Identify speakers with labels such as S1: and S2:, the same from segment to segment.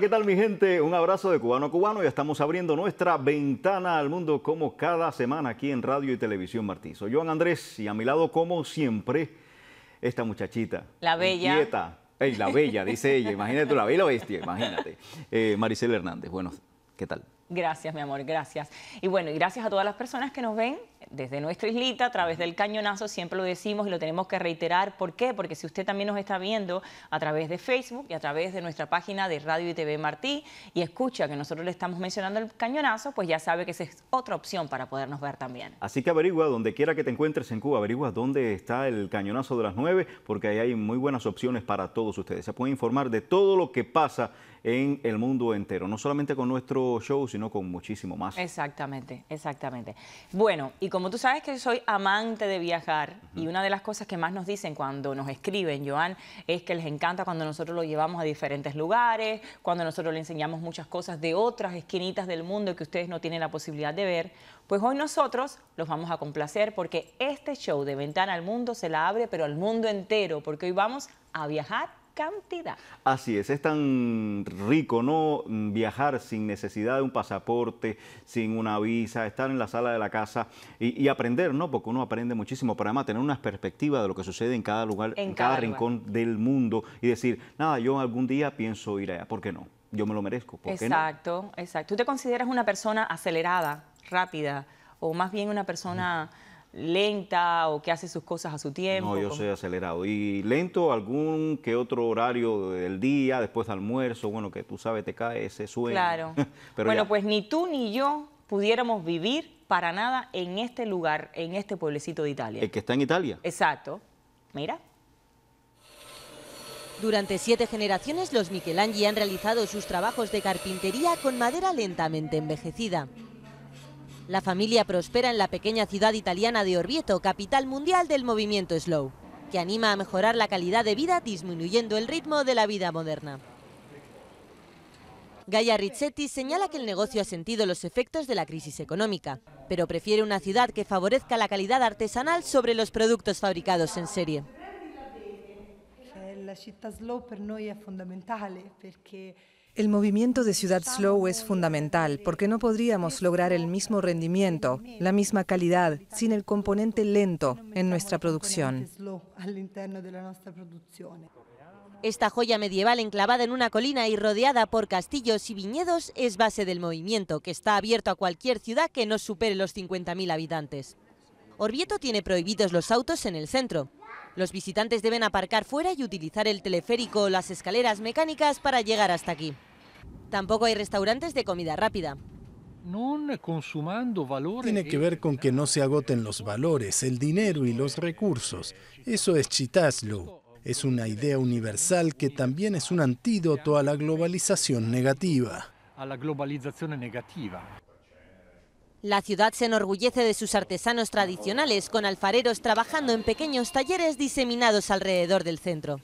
S1: ¿qué tal mi gente? Un abrazo de cubano a cubano y estamos abriendo nuestra ventana al mundo como cada semana aquí en radio y televisión Martí. Soy Joan Andrés y a mi lado como siempre esta muchachita. La bella. la bella, dice ella. Imagínate, la bella bestia, imagínate. Eh, Maricel Hernández, bueno, ¿qué tal?
S2: Gracias, mi amor, gracias. Y bueno, y gracias a todas las personas que nos ven desde nuestra islita, a través del cañonazo, siempre lo decimos y lo tenemos que reiterar. ¿Por qué? Porque si usted también nos está viendo a través de Facebook y a través de nuestra página de Radio y TV Martí y escucha que nosotros le estamos mencionando el cañonazo, pues ya sabe que esa es otra opción para podernos ver también.
S1: Así que averigua donde quiera que te encuentres en Cuba, averigua dónde está el cañonazo de las 9, porque ahí hay muy buenas opciones para todos ustedes. Se puede informar de todo lo que pasa en el mundo entero, no solamente con nuestro show, sino con muchísimo más.
S2: Exactamente, exactamente. Bueno, y como tú sabes que soy amante de viajar y una de las cosas que más nos dicen cuando nos escriben, Joan, es que les encanta cuando nosotros lo llevamos a diferentes lugares, cuando nosotros le enseñamos muchas cosas de otras esquinitas del mundo que ustedes no tienen la posibilidad de ver, pues hoy nosotros los vamos a complacer porque este show de Ventana al Mundo se la abre, pero al mundo entero, porque hoy vamos a viajar cantidad.
S1: Así es, es tan rico no viajar sin necesidad de un pasaporte, sin una visa, estar en la sala de la casa y, aprender, ¿no? Porque uno aprende muchísimo, para además tener una perspectiva de lo que sucede en cada lugar, en, cada, rincón del mundo y decir, nada, yo algún día pienso ir allá, ¿por qué no? Yo me lo merezco. exacto,
S2: exacto. ¿Tú te consideras una persona acelerada, rápida o más bien una persona lenta o que hace sus cosas a su tiempo? No, yo soy
S1: acelerado. Y lento algún que otro horario del día, después de almuerzo, bueno, que tú sabes, te cae ese sueño. Claro. bueno,
S2: pues ni tú ni yo pudiéramos vivir para nada en este lugar, en este pueblecito de Italia. El
S1: que está en Italia.
S2: Exacto. Mira. Durante siete generaciones los
S3: Michelangi han realizado sus trabajos de carpintería con madera lentamente envejecida. La familia prospera en la pequeña ciudad italiana de Orvieto, capital mundial del movimiento slow, que anima a mejorar la calidad de vida disminuyendo el ritmo de la vida moderna. Gaia Rizzetti señala que el negocio ha sentido los efectos de la crisis económica, pero prefiere una ciudad que favorezca la calidad artesanal sobre los productos fabricados
S4: en serie. El movimiento de Ciudad Slow es fundamental porque no podríamos lograr el mismo rendimiento, la misma calidad, sin el componente lento en nuestra producción.
S3: Esta joya medieval enclavada en una colina y rodeada por castillos y viñedos es base del movimiento, que está abierto a cualquier ciudad que no supere los 50.000 habitantes. Orvieto tiene prohibidos los autos en el centro. Los visitantes deben aparcar fuera y utilizar el teleférico o las escaleras mecánicas para llegar hasta aquí. Tampoco hay restaurantes de comida rápida.
S5: Tiene que ver con que no se agoten los valores, el dinero y los recursos. Eso es Chitaslu. Es una idea universal que también es un antídoto a la globalización negativa.
S3: La ciudad se enorgullece de sus artesanos tradicionales, con alfareros trabajando en pequeños talleres diseminados alrededor del centro.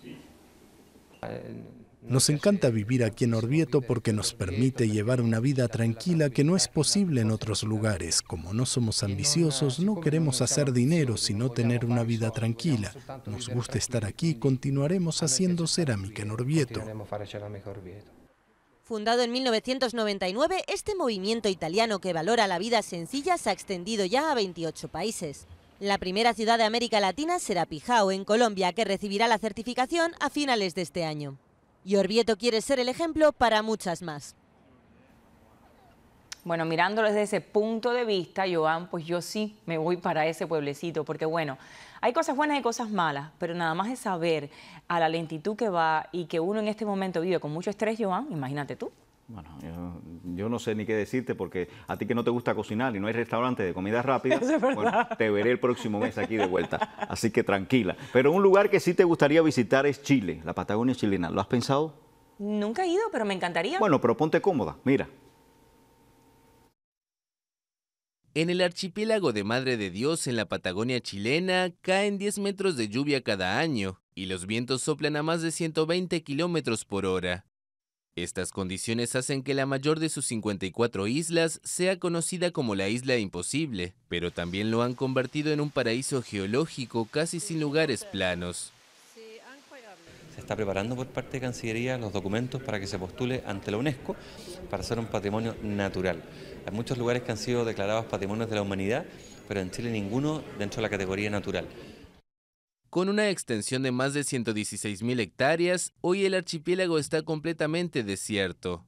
S5: Nos encanta vivir aquí en Orvieto porque nos permite llevar una vida tranquila que no es posible en otros lugares. Como no somos ambiciosos, no queremos hacer dinero, sino tener una vida tranquila. Nos gusta estar aquí y continuaremos haciendo cerámica en Orvieto.
S3: Fundado en 1999, este movimiento italiano que valora la vida sencilla se ha extendido ya a 28 países. La primera ciudad de América Latina será Pijao, en Colombia, que recibirá la certificación a finales de este año. Y Orvieto quiere ser el ejemplo para muchas más.
S2: Bueno, mirándolo desde ese punto de vista, Joan, pues yo sí me voy para ese pueblecito, porque bueno, hay cosas buenas y cosas malas, pero nada más es saber a la lentitud que va y que uno en este momento vive con mucho estrés, Joan, imagínate tú.
S1: Bueno, yo, no sé ni qué decirte porque a ti que no te gusta cocinar y no hay restaurante de comida rápida, te veré el próximo mes aquí de vuelta. Así que tranquila. Pero un lugar que sí te gustaría visitar es Chile, la Patagonia chilena. ¿Lo has pensado? Nunca he ido, pero me encantaría. Bueno, pero ponte cómoda. Mira,
S6: En el archipiélago de Madre de Dios, en la Patagonia chilena, caen 10 metros de lluvia cada año y los vientos soplan a más de 120 kilómetros por hora. Estas condiciones hacen que la mayor de sus 54 islas sea conocida como la Isla Imposible, pero también lo han convertido en un paraíso geológico casi sin lugares planos está preparando por parte de Cancillería los documentos para que se postule ante la UNESCO para ser un patrimonio natural. Hay muchos lugares que han sido declarados patrimonios de la humanidad, pero en Chile ninguno dentro de la categoría natural. Con una extensión de más de 116.000 hectáreas, hoy el archipiélago está completamente desierto,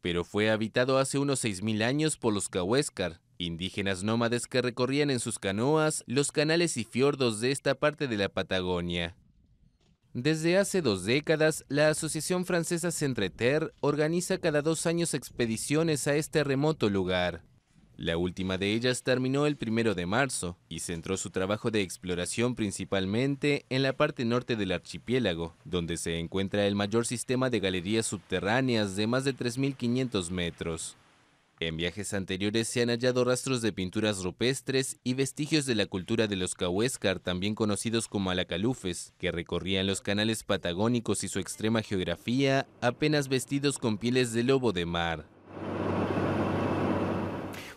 S6: pero fue habitado hace unos 6.000 años por los Cahuéscar, indígenas nómades que recorrían en sus canoas los canales y fiordos de esta parte de la Patagonia. Desde hace dos décadas, la Asociación Francesa Centreter organiza cada dos años expediciones a este remoto lugar. La última de ellas terminó el primero de marzo y centró su trabajo de exploración principalmente en la parte norte del archipiélago, donde se encuentra el mayor sistema de galerías subterráneas de más de 3.500 metros. En viajes anteriores se han hallado rastros de pinturas rupestres y vestigios de la cultura de los Cahuéscar, también conocidos como alacalufes, que recorrían los canales patagónicos y su extrema geografía, apenas vestidos con pieles de lobo de mar.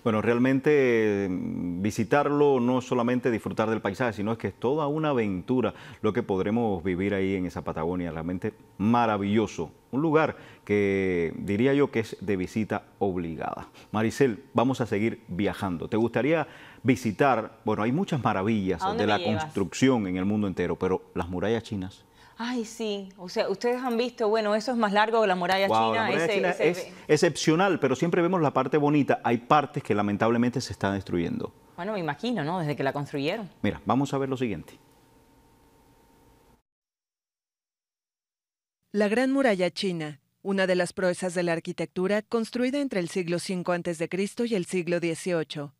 S1: Bueno, realmente mm, visitarlo no solamente disfrutar del paisaje, sino es que es toda una aventura lo que podremos vivir ahí en esa Patagonia, realmente maravilloso. Un lugar que diría yo que es de visita obligada. Maricel, vamos a seguir viajando. ¿Te gustaría visitar? Bueno, hay muchas maravillas de la construcción en el mundo entero, pero las murallas chinas
S2: Ay, sí. O sea, ustedes han visto, bueno, eso es más largo que la muralla china. La es
S1: excepcional, pero siempre vemos la parte bonita. Hay partes que lamentablemente se están destruyendo.
S2: Bueno, me imagino, ¿no? Desde que la construyeron.
S1: Mira, vamos a ver lo siguiente.
S4: La Gran Muralla China, una de las proezas de la arquitectura construida entre el siglo V a.C. y el siglo XVIII.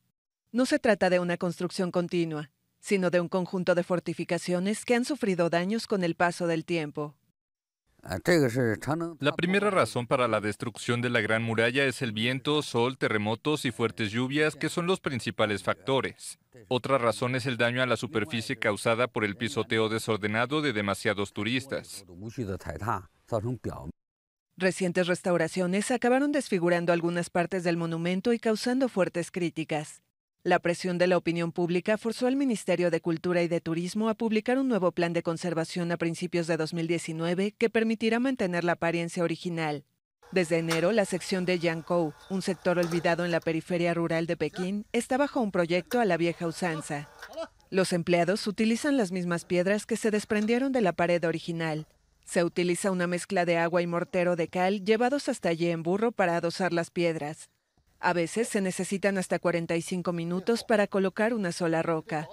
S4: No se trata de una construcción continua, sino de un conjunto de fortificaciones que han sufrido daños con el paso del tiempo.
S7: La primera razón para la destrucción de la Gran Muralla es el viento, sol, terremotos y fuertes lluvias, que son los principales factores. Otra razón es el daño a la superficie causada por el pisoteo desordenado de demasiados turistas.
S4: Recientes restauraciones acabaron desfigurando algunas partes del monumento y causando fuertes críticas. La presión de la opinión pública forzó al Ministerio de Cultura y de Turismo a publicar un nuevo plan de conservación a principios de 2019 que permitirá mantener la apariencia original. Desde enero, la sección de Yangkou, un sector olvidado en la periferia rural de Pekín, está bajo un proyecto a la vieja usanza. Los empleados utilizan las mismas piedras que se desprendieron de la pared original. Se utiliza una mezcla de agua y mortero de cal llevados hasta allí en burro para adosar las piedras. A veces se necesitan hasta 45 minutos para colocar una sola roca.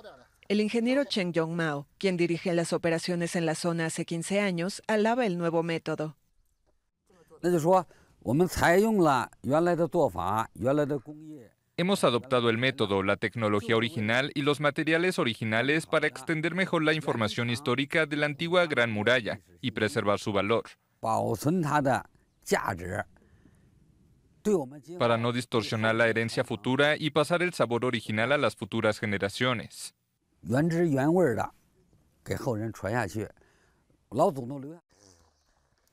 S4: El ingeniero Cheng Yong Mao, quien dirige las operaciones en la zona hace 15 años, alaba el nuevo método.
S7: Hemos adoptado el método, la tecnología original y los materiales originales para extender mejor la información histórica de la antigua Gran Muralla y preservar su valor para no distorsionar la herencia futura y pasar el sabor original a las futuras generaciones.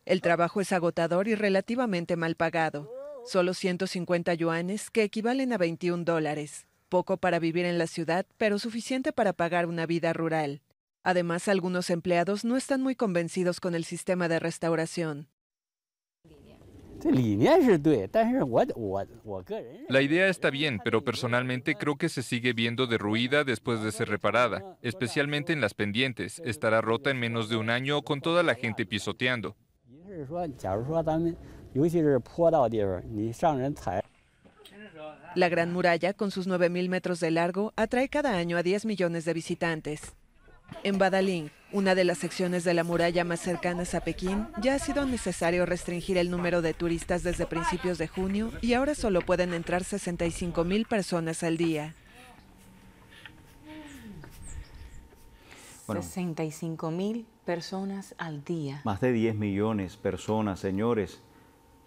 S4: El trabajo es agotador y relativamente mal pagado. Solo 150 yuanes, que equivalen a 21 dólares. Poco para vivir en la ciudad, pero suficiente para pagar una vida rural. Además, algunos empleados no están muy convencidos con el sistema de restauración.
S7: La idea está bien, pero personalmente creo que se sigue viendo derruida después de ser reparada, especialmente en las pendientes. Estará rota en menos de un año con toda la gente pisoteando.
S4: La Gran Muralla, con sus 9.000 metros de largo, atrae cada año a 10 millones de visitantes. En Badaling, una de las secciones de la muralla más cercanas a Pekín, ya ha sido necesario restringir el número de turistas desde principios de junio y ahora solo pueden entrar 65 mil personas al día.
S2: 65 mil personas al día.
S1: Más de 10 millones de personas, señores.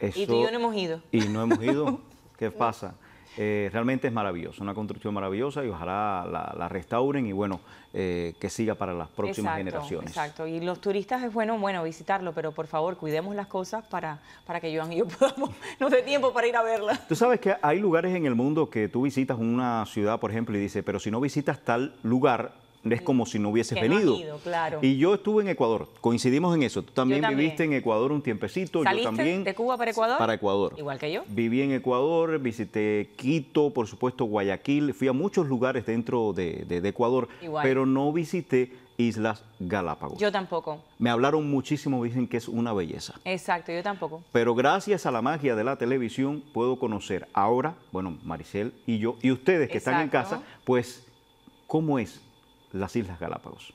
S1: y tú y yo no hemos ido. Y no hemos ido. ¿Qué pasa? Eh, realmente es maravilloso, una construcción maravillosa y ojalá la, restauren y bueno, eh, que siga para las próximas generaciones. Exacto,
S2: y los turistas es bueno, bueno, visitarlo, pero por favor cuidemos las cosas para, para que Joan y yo podamos, nos dé tiempo para ir a verla.
S1: Tú sabes que hay lugares en el mundo que tú visitas una ciudad, por ejemplo, y dices, pero si no visitas tal lugar, es como si no hubieses venido. Y yo estuve en Ecuador, coincidimos en eso. Tú también, viviste en Ecuador un tiempecito, yo también.
S2: ¿De Cuba para Ecuador? Para
S1: Ecuador. Igual que yo. Viví en Ecuador, visité Quito, por supuesto Guayaquil, fui a muchos lugares dentro de, Ecuador, Igual. pero no visité Islas Galápagos. Yo tampoco. Me hablaron muchísimo, dicen que es una belleza.
S2: Exacto, yo tampoco.
S1: Pero gracias a la magia de la televisión puedo conocer ahora, bueno, Maricel y yo, y ustedes que están en casa, pues, ¿cómo es las Islas Galápagos.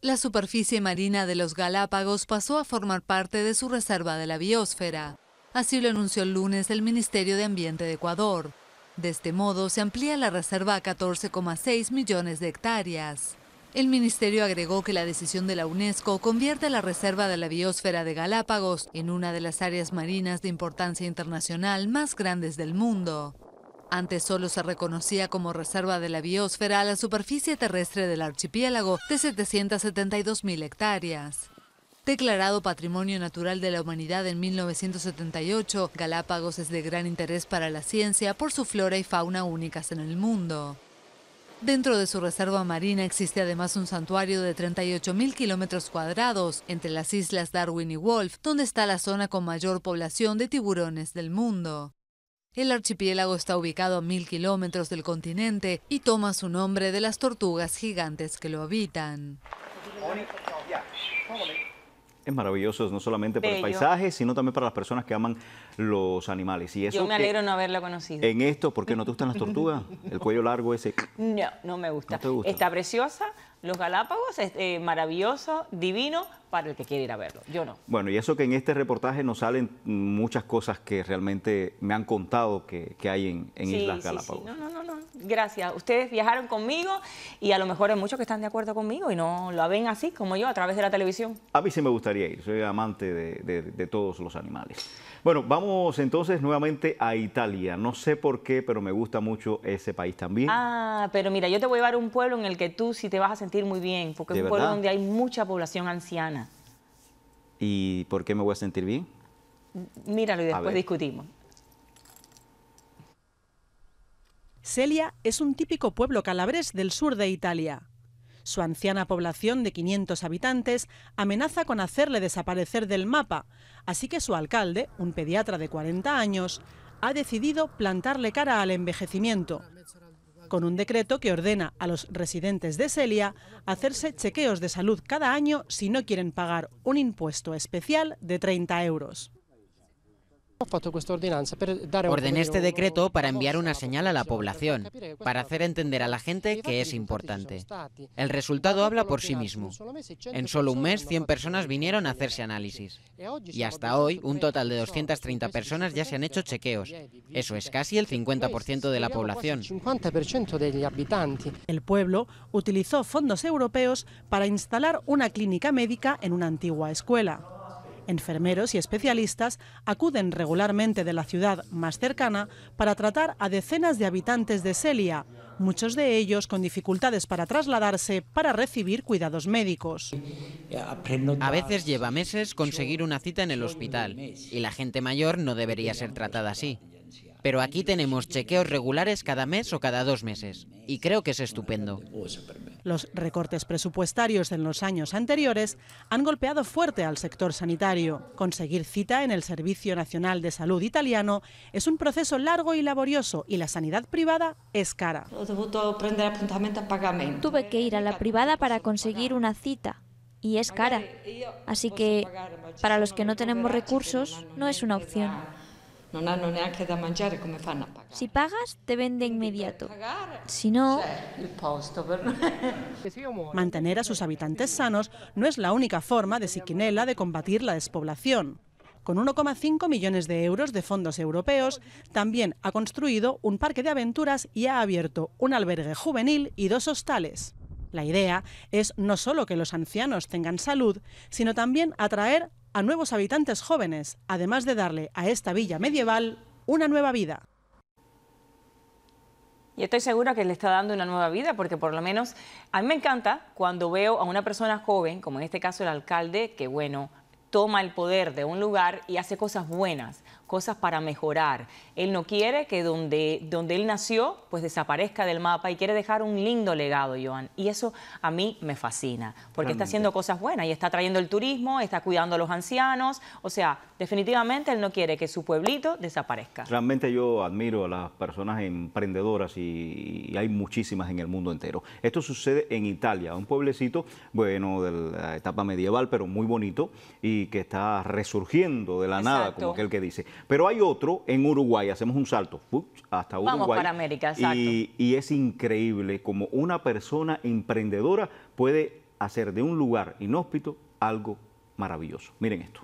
S8: La superficie marina de los Galápagos pasó a formar parte de su reserva de la biosfera. Así lo anunció el lunes el Ministerio de Ambiente de Ecuador. De este modo se amplía la reserva a 14,6 millones de hectáreas. El ministerio agregó que la decisión de la UNESCO convierte la Reserva de la Biosfera de Galápagos en una de las áreas marinas de importancia internacional más grandes del mundo. Antes solo se reconocía como reserva de la biosfera a la superficie terrestre del archipiélago de 772.000 hectáreas. Declarado Patrimonio Natural de la Humanidad en 1978, Galápagos es de gran interés para la ciencia por su flora y fauna únicas en el mundo. Dentro de su reserva marina existe además un santuario de 38.000 kilómetros cuadrados entre las islas Darwin y Wolf, donde está la zona con mayor población de tiburones del mundo. El archipiélago está ubicado a mil kilómetros del continente y toma su nombre de las tortugas gigantes que lo habitan.
S1: Es maravilloso, no solamente para el paisaje, sino también para las personas que aman los animales. Y eso Yo me alegro
S8: no haberla conocido. En
S1: esto, ¿por qué no te gustan las tortugas? El cuello largo ese.
S2: No, no me gusta. gusta? Está preciosa, los Galápagos, es, eh, maravilloso, divino, para el que quiere ir a verlo. Yo no.
S1: Bueno, y eso que en este reportaje nos salen muchas cosas que realmente me han contado que, hay en, Islas Galápagos. Sí, sí.
S2: No, no, no, no. Gracias. Ustedes viajaron conmigo y a lo mejor hay muchos que están de acuerdo conmigo y no lo ven así como yo a través de la televisión.
S1: A mí sí me gustaría ir. Soy amante de, todos los animales. Bueno, vamos entonces nuevamente a Italia. No sé por qué, pero me gusta mucho ese país también.
S2: Ah, pero mira, yo te voy a llevar a un pueblo en el que tú sí te vas a sentir muy bien, porque es un pueblo donde hay mucha población anciana.
S1: ¿Y por qué me voy a sentir bien?
S9: Míralo y después discutimos. Celia es un típico pueblo calabrés del sur de Italia. Su anciana población de 500 habitantes amenaza con hacerle desaparecer del mapa, así que su alcalde, un pediatra de 40 años, ha decidido plantarle cara al envejecimiento con un decreto que ordena a los residentes de Celia hacerse chequeos de salud cada año si no quieren pagar un impuesto especial de 30 euros. Ordené este decreto
S3: para enviar una señal a la población, para hacer entender a la gente que es importante. El resultado habla por sí mismo. En solo un mes, 100 personas vinieron a hacerse análisis. E y hasta hoy, un total de 230 personas ya se han hecho chequeos. Eso es casi el 50% de la población.
S9: El pueblo utilizó fondos europeos para instalar una clínica médica en una antigua escuela. Enfermeros y especialistas acuden regularmente de la ciudad más cercana para tratar a decenas de habitantes de Celia, muchos de ellos con dificultades para trasladarse para recibir cuidados médicos.
S3: A veces lleva meses conseguir una cita en el hospital y la gente mayor no debería ser tratada así. Pero aquí tenemos chequeos regulares cada mes o cada dos meses. Y creo que es estupendo.
S9: Los recortes presupuestarios en los años anteriores han golpeado fuerte al sector sanitario. Conseguir cita en el Servicio Nacional de Salud italiano es un proceso largo y laborioso y la sanidad privada es cara. Tuve que ir a la privada
S3: para conseguir una cita y es cara. Así que para los que no tenemos recursos no es una opción. Si pagas, te vende inmediato.
S9: Si no... Mantener a sus habitantes sanos no es la única forma de Siquinela de combatir la despoblación. Con 1,5 millones de euros de fondos europeos, también ha construido un parque de aventuras y ha abierto un albergue juvenil y dos hostales. La idea es no solo que los ancianos tengan salud, sino también atraer a nuevos habitantes jóvenes, además de darle a esta villa medieval una nueva vida. Y
S2: estoy segura que le está dando una nueva vida, porque por lo menos a mí me encanta cuando veo a una persona joven, como en este caso el alcalde, que bueno, toma el poder de un lugar y hace cosas buenas cosas para mejorar. Él no quiere que donde, donde él nació, pues desaparezca del mapa y quiere dejar un lindo legado, Joan. Y eso a mí me fascina, porque está haciendo cosas buenas y está trayendo el turismo, está cuidando a los ancianos. O sea, definitivamente él no quiere que su pueblito desaparezca.
S1: Realmente yo admiro a las personas emprendedoras y, hay muchísimas en el mundo entero. Esto sucede en Italia, un pueblecito, bueno, de la etapa medieval, pero muy bonito y que está resurgiendo de la nada, como aquel que dice. Pero hay otro en Uruguay, hacemos un salto hasta Uruguay. América, Y, es increíble como una persona emprendedora puede hacer de un lugar inhóspito algo maravilloso. Miren esto.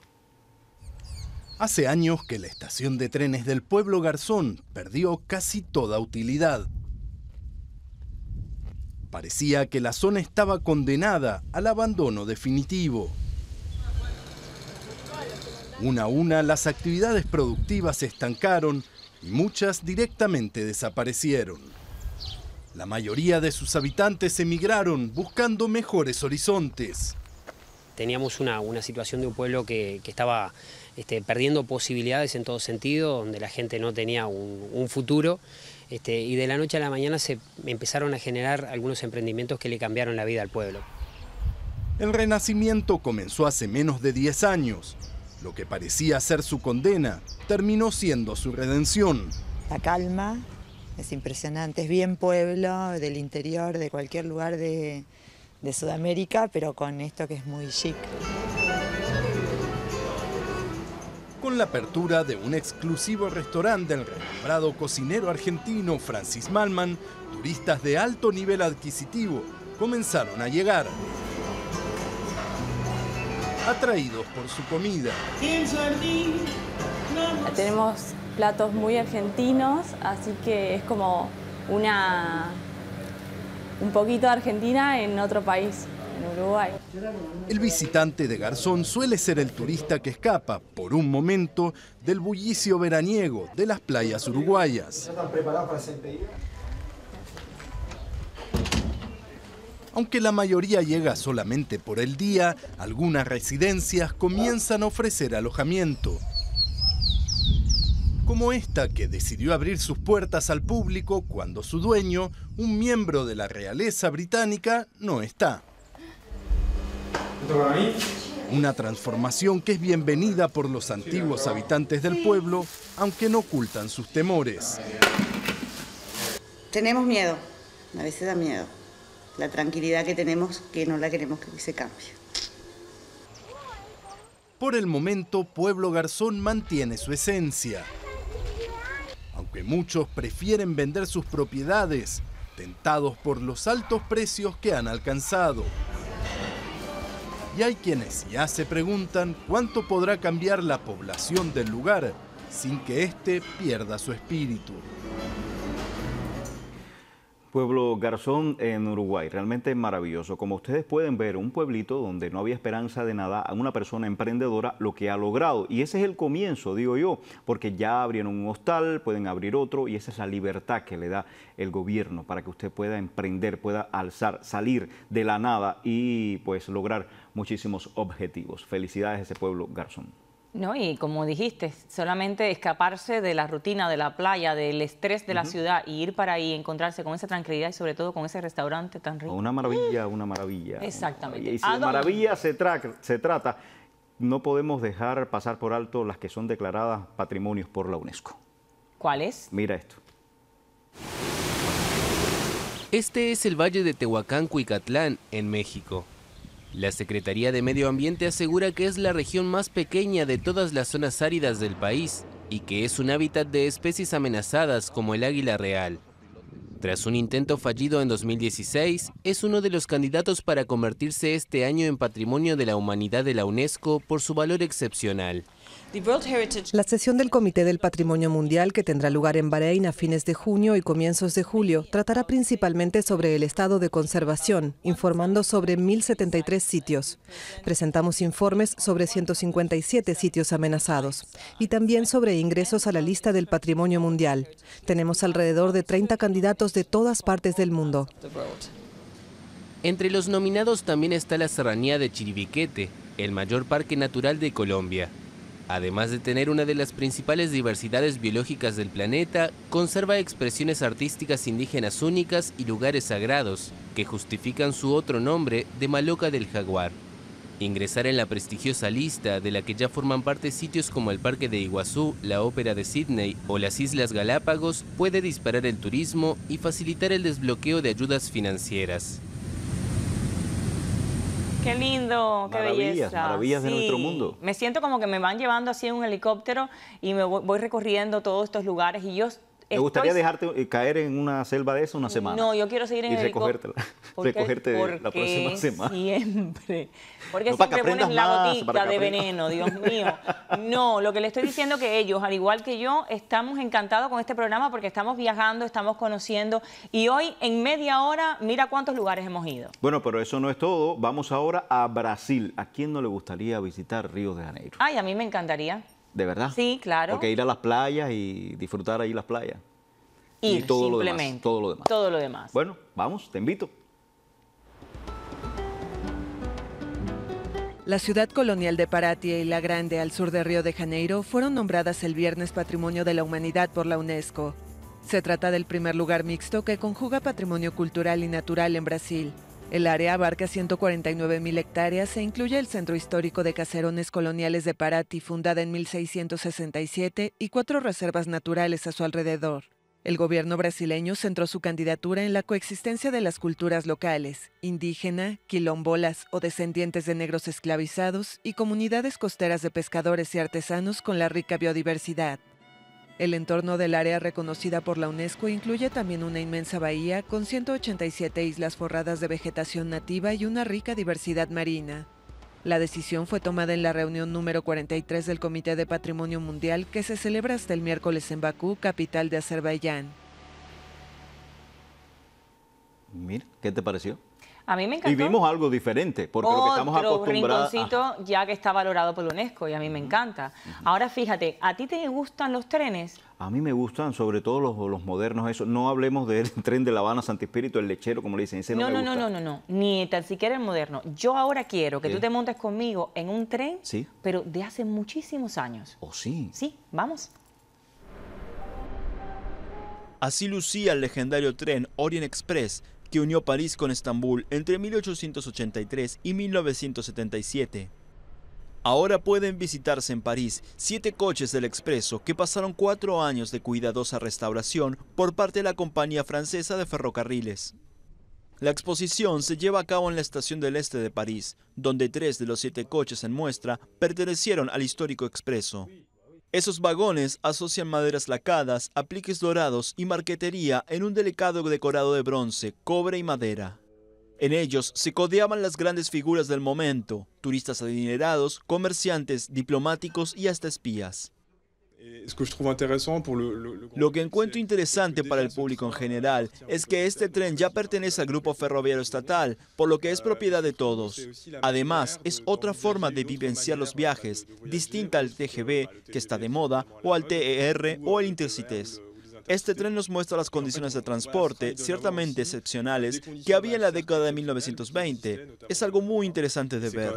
S5: Hace años que la estación de trenes del pueblo Garzón perdió casi toda utilidad. Parecía que la zona estaba condenada al abandono definitivo. Una a una las actividades productivas se estancaron y muchas directamente desaparecieron. La mayoría de sus habitantes emigraron buscando mejores horizontes. Teníamos una, situación de un pueblo que, estaba
S2: este, perdiendo posibilidades en todo sentido, donde la gente no tenía un, futuro. Este, y de la noche a la mañana se empezaron a generar algunos emprendimientos que le cambiaron la vida al pueblo.
S5: El renacimiento comenzó hace menos de 10 años lo que parecía ser su condena terminó siendo su redención.
S8: La calma es impresionante, es bien pueblo del interior, de cualquier lugar de, Sudamérica, pero con esto que es muy chic.
S5: Con la apertura de un exclusivo restaurante del renombrado cocinero argentino Francis Malman, turistas de alto nivel adquisitivo comenzaron a llegar atraídos por su comida.
S2: Tenemos platos muy argentinos, así que es como una un poquito de Argentina en otro país, en Uruguay.
S5: El visitante de Garzón suele ser el turista que escapa, por un momento, del bullicio veraniego de las playas uruguayas. Aunque la mayoría llega solamente por el día, algunas residencias comienzan a ofrecer alojamiento. Como esta que decidió abrir sus puertas al público cuando su dueño, un miembro de la realeza británica, no está. Una transformación que es bienvenida por los antiguos habitantes del pueblo, aunque no ocultan sus temores.
S8: Tenemos miedo, a veces da miedo la tranquilidad que tenemos que no la queremos que se cambie.
S5: Por el momento, Pueblo Garzón mantiene su esencia. Aunque muchos prefieren vender sus propiedades, tentados por los altos precios que han alcanzado. Y hay quienes ya se preguntan cuánto podrá cambiar la población del lugar sin que éste pierda su espíritu.
S1: Pueblo Garzón en Uruguay, realmente maravilloso. Como ustedes pueden ver, un pueblito donde no había esperanza de nada, a una persona emprendedora lo que ha logrado. Y ese es el comienzo, digo yo, porque ya abrieron un hostal, pueden abrir otro y esa es la libertad que le da el gobierno para que usted pueda emprender, pueda alzar, salir de la nada y pues lograr muchísimos objetivos. Felicidades a ese pueblo Garzón.
S2: No, y como dijiste, solamente escaparse de la rutina, de la playa, del estrés de la ciudad y ir para ahí, encontrarse con esa tranquilidad y sobre todo con ese restaurante tan rico.
S1: Una maravilla, una maravilla. Exactamente. maravilla. Y si de maravilla se, se trata, no podemos dejar pasar por alto las que son declaradas patrimonios por la UNESCO. ¿Cuáles? Mira esto. Este es el Valle de Tehuacán, Cuicatlán, en
S6: México. La Secretaría de Medio Ambiente asegura que es la región más pequeña de todas las zonas áridas del país y que es un hábitat de especies amenazadas como el águila real. Tras un intento fallido en 2016, es uno de los candidatos para convertirse este año en Patrimonio de la Humanidad de la UNESCO por su valor excepcional.
S4: La sesión del Comité del Patrimonio Mundial, que tendrá lugar en Bahrein a fines de junio y comienzos de julio, tratará principalmente sobre el estado de conservación, informando sobre 1.073 sitios. Presentamos informes sobre 157 sitios amenazados y también sobre ingresos a la lista del Patrimonio Mundial. Tenemos alrededor de 30 candidatos de todas partes del mundo.
S6: Entre los nominados también está la Serranía de Chiribiquete, el mayor parque natural de Colombia. Además de tener una de las principales diversidades biológicas del planeta, conserva expresiones artísticas indígenas únicas y lugares sagrados, que justifican su otro nombre de Maloca del Jaguar. Ingresar en la prestigiosa lista de la que ya forman parte sitios como el Parque de Iguazú, la Ópera de Sydney o las Islas Galápagos puede disparar el turismo y facilitar el desbloqueo de ayudas financieras.
S2: Qué lindo, qué belleza. Maravillas de nuestro mundo. Me siento como que me van llevando así en un helicóptero y me voy recorriendo todos estos lugares y yo ¿Te gustaría dejarte
S1: eh, caer en una selva de eso una semana? No, yo quiero seguir en y recogerte la próxima semana.
S2: Siempre. Porque no, siempre pones la gotita de veneno, Dios mío. No, lo que le estoy diciendo es que ellos, al igual que yo, estamos encantados con este programa porque estamos viajando, estamos conociendo y hoy en media hora, mira cuántos lugares hemos ido.
S1: Bueno, pero eso no es todo. Vamos ahora a Brasil. ¿A quién no le gustaría visitar Río de Janeiro?
S2: Ay, a mí me encantaría.
S1: ¿De verdad? Sí, claro. Porque ir a las playas y disfrutar ahí las playas. y todo simplemente. Lo demás, todo lo demás. Todo lo demás. Bueno, vamos, te invito.
S4: La ciudad colonial de Paratia y La Grande al sur de Río de Janeiro fueron nombradas el viernes Patrimonio de la Humanidad por la UNESCO. Se trata del primer lugar mixto que conjuga patrimonio cultural y natural en Brasil. El área abarca 149.000 hectáreas e incluye el centro histórico de caserones coloniales de Parati, fundada en 1667, y cuatro reservas naturales a su alrededor. El gobierno brasileño centró su candidatura en la coexistencia de las culturas locales, indígena, quilombolas o descendientes de negros esclavizados y comunidades costeras de pescadores y artesanos con la rica biodiversidad. El entorno del área reconocida por la UNESCO incluye también una inmensa bahía con 187 islas forradas de vegetación nativa y una rica diversidad marina. La decisión fue tomada en la reunión número 43 del Comité de Patrimonio Mundial que se celebra hasta el miércoles en Bakú, capital de Azerbaiyán.
S1: Mir, ¿qué te pareció?
S4: A mí me encantó. Y vimos
S1: algo diferente, porque lo que estamos acostumbrados... rinconcito
S2: ya que está valorado por la UNESCO y a mí me encanta. Ahora fíjate, ¿a ti te gustan los trenes?
S1: A mí me gustan, sobre todo los, modernos, eso. No hablemos del tren de La Habana, santi Espíritu, el lechero, como le dicen. no, no, no, no,
S2: no, no, ni tan siquiera el moderno. Yo ahora quiero que tú te montes conmigo en un tren, ¿Sí? pero de hace muchísimos años. ¿O oh, sí? Sí, vamos.
S10: Así lucía el legendario tren Orient Express, que unió París con Estambul entre 1883 y 1977. Ahora pueden visitarse en París siete coches del expreso que pasaron cuatro años de cuidadosa restauración por parte de la compañía francesa de ferrocarriles. La exposición se lleva a cabo en la Estación del Este de París, donde tres de los siete coches en muestra pertenecieron al histórico expreso. Esos vagones asocian maderas lacadas, apliques dorados y marquetería en un delicado decorado de bronce, cobre y madera. En ellos se codeaban las grandes figuras del momento, turistas adinerados, comerciantes, diplomáticos y hasta espías. Eh, lo que encuentro interesante para el público en general es que este tren ya pertenece al grupo ferroviario estatal, por lo que es propiedad de todos. Además, es otra forma de vivenciar los viajes, distinta al TGV, que está de moda, o al TER e o al Intercités. Este tren nos muestra las condiciones de transporte, ciertamente excepcionales, que había en la década de 1920. Es algo muy interesante de ver.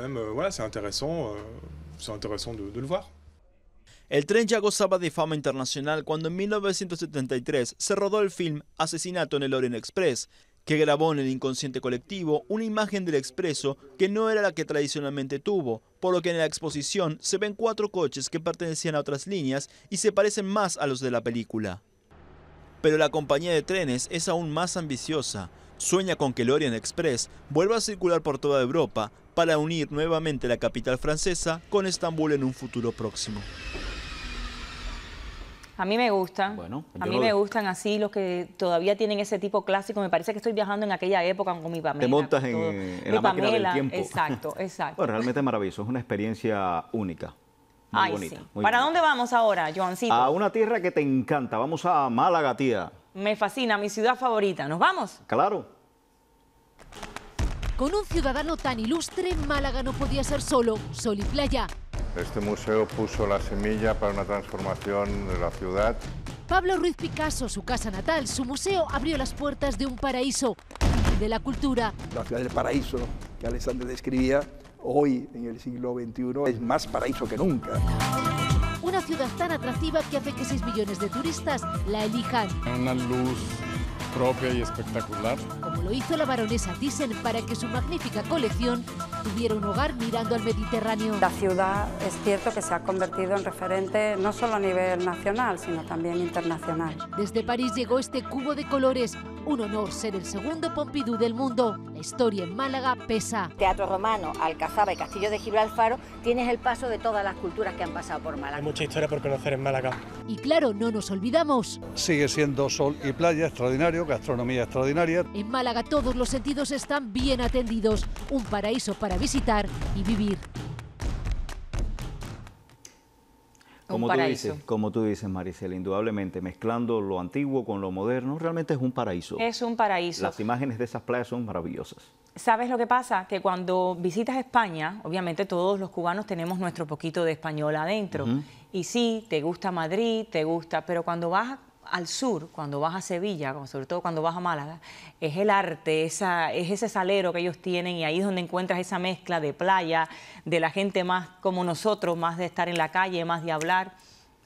S10: El tren ya gozaba de fama internacional cuando en 1973 se rodó el film Asesinato en el Orient Express, que grabó en el inconsciente colectivo una imagen del expreso que no era la que tradicionalmente tuvo, por lo que en la exposición se ven cuatro coches que pertenecían a otras líneas y se parecen más a los de la película. Pero la compañía de trenes es aún más ambiciosa. Sueña con que el Orient Express vuelva a circular por toda Europa para unir nuevamente la capital francesa con Estambul en un futuro próximo.
S2: A mí me gustan. Bueno, a mí me gustan así los que todavía tienen ese tipo clásico. Me parece que estoy viajando en aquella época con mi Pamela. Te montas en,
S1: eh, Pamela, tiempo. Exacto,
S2: exacto. bueno, realmente
S1: es maravilloso. Es una experiencia única. Muy bonita, ¿Para
S2: dónde vamos ahora, Joancito? A
S1: una tierra que te encanta. Vamos a Málaga, tía.
S2: Me fascina, mi ciudad favorita. ¿Nos vamos?
S1: Claro.
S8: Con un ciudadano tan ilustre, Málaga no podía ser solo. Sol y playa.
S7: Este museo puso la
S5: semilla para una transformación de la ciudad.
S8: Pablo Ruiz Picasso, su casa natal, su museo abrió las puertas de un paraíso de la cultura.
S5: La ciudad del paraíso que Alexander describía hoy en el siglo XXI es más paraíso que nunca.
S8: Una ciudad tan atractiva que hace que 6 millones de turistas la elijan.
S7: Una luz propia y espectacular.
S8: Como lo hizo la baronesa Thyssen para que su magnífica colección tuviera un hogar mirando al Mediterráneo. La ciudad es cierto que se ha convertido en referente no solo a nivel nacional, sino también internacional. Desde París llegó este cubo de colores, un honor ser el segundo Pompidou del mundo historia en Málaga pesa. Teatro romano, Alcazaba y Castillo de Gibraltar, tienes el paso de todas las culturas que han pasado por Málaga. Hay mucha historia por conocer en Málaga. Y claro, no nos olvidamos. Sigue siendo sol y playa
S9: extraordinario, gastronomía extraordinaria.
S8: En Málaga todos los sentidos están bien atendidos, un paraíso para visitar y vivir.
S1: Como tú, dices, como tú dices, Maricela, indudablemente, mezclando lo antiguo con lo moderno, realmente es un paraíso.
S2: Es un paraíso. Las
S1: imágenes de esas playas son maravillosas.
S2: ¿Sabes lo que pasa? Que cuando visitas España, obviamente todos los cubanos tenemos nuestro poquito de español adentro. Y sí, te gusta Madrid, te gusta, pero cuando vas al sur, cuando vas a Sevilla, sobre todo cuando vas a Málaga, es el arte, esa, es ese salero que ellos tienen y ahí es donde encuentras esa mezcla de playa, de la gente más como nosotros, más de estar en la calle, más de hablar.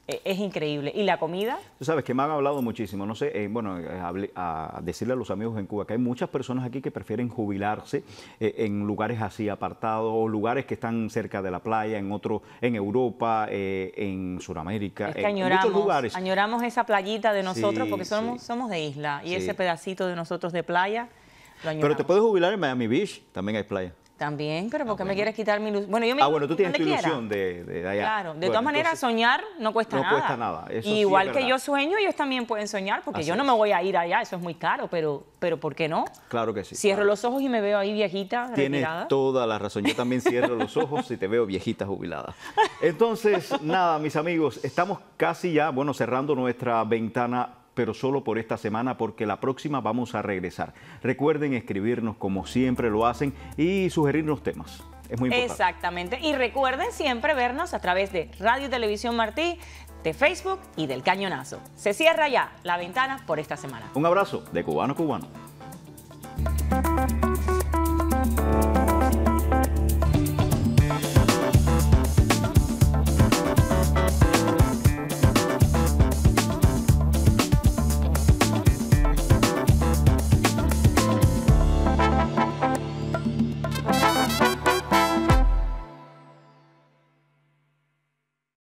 S2: Eh, es increíble. ¿Y la comida?
S1: Tú sabes que me han hablado muchísimo, no sé, eh, bueno, eh, a, decirle a los amigos en Cuba que hay muchas personas aquí que prefieren jubilarse en lugares así apartados o lugares que están cerca de la playa, en otro, en Europa, en Sudamérica, en muchos lugares.
S2: Añoramos esa playita de nosotros porque somos, somos de isla y ese pedacito de nosotros de playa lo añoramos. Pero te
S1: puedes jubilar en Miami Beach, también hay playa.
S2: También, pero ¿por ah, qué me quieres quitar mi ilusión? Bueno, yo me ah, bueno, tú tienes tu ilusión
S1: de, allá. Claro, de todas maneras,
S2: soñar no cuesta nada. No cuesta nada. igual que yo sueño, ellos también pueden soñar, porque yo no me voy a ir allá, eso es muy caro, pero, pero ¿por qué no?
S1: Claro que sí. Cierro los
S2: ojos y me veo ahí viejita. Tienes
S1: toda la razón. Yo también cierro los ojos y te veo viejita jubilada. Entonces, nada, mis amigos, estamos casi ya, bueno, cerrando nuestra ventana pero solo por esta semana porque la próxima vamos a regresar. Recuerden escribirnos como siempre lo hacen y sugerirnos temas. Es muy importante.
S2: Exactamente. Y recuerden siempre vernos a través de Radio Televisión Martí, de Facebook y del Cañonazo. Se cierra ya la ventana por esta semana.
S1: Un abrazo de cubano cubano.